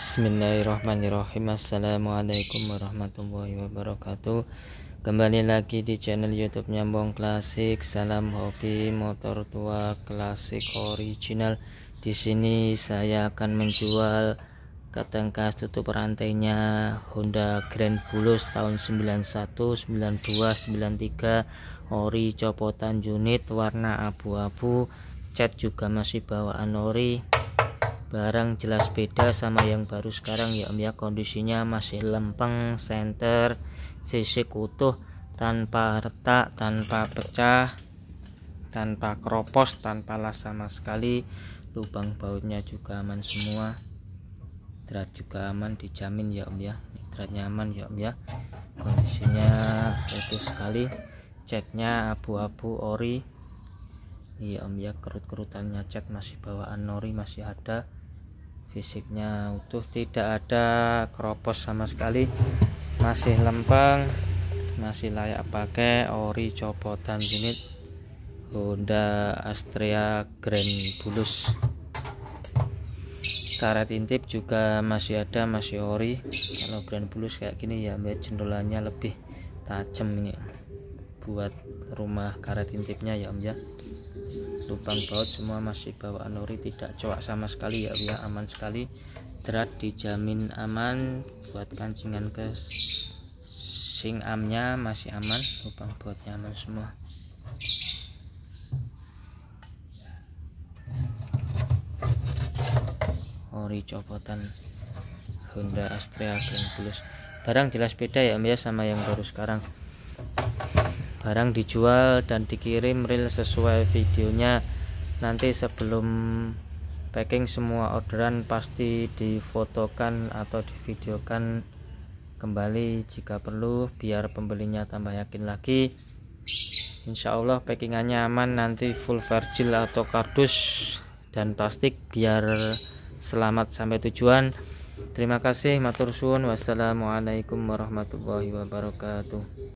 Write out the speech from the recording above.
Bismillahirrahmanirrahim Assalamualaikum warahmatullahi wabarakatuh Kembali lagi di channel youtube Nyambong Klasik Salam hobi motor tua klasik original Di sini saya akan menjual Ketengkas tutup rantainya Honda Grand Bulus tahun 91, 92, 93 Ori copotan unit warna abu-abu Cat juga masih bawaan ori barang jelas beda sama yang baru sekarang ya om ya kondisinya masih lempeng center fisik utuh tanpa retak tanpa pecah tanpa kropos tanpa las sama sekali lubang bautnya juga aman semua drat juga aman dijamin ya om ya nitratnya nyaman ya om ya kondisinya utuh sekali ceknya abu-abu ori ya om ya kerut-kerutannya cek masih bawaan nori masih ada fisiknya utuh tidak ada keropos sama sekali masih lempeng masih layak pakai ori copotan unit Honda Astrea Grand Bulus karet intip juga masih ada masih ori kalau Grand Bulus kayak gini ya ambil jendolannya lebih tajam ini buat rumah karet intipnya ya om ya lubang baut semua masih bawaan ori tidak coak sama sekali ya om ya aman sekali drat dijamin aman buat kancingan ke sing amnya masih aman lubang bautnya aman semua ori copotan Honda Astrea Grand Plus barang jelas beda ya Om ya sama yang baru sekarang barang dijual dan dikirim real sesuai videonya nanti sebelum packing semua orderan pasti difotokan atau divideokan kembali jika perlu biar pembelinya tambah yakin lagi Insya Allah packingannya aman nanti full vergil atau kardus dan plastik biar selamat sampai tujuan terima kasih matur suwun wassalamualaikum warahmatullahi wabarakatuh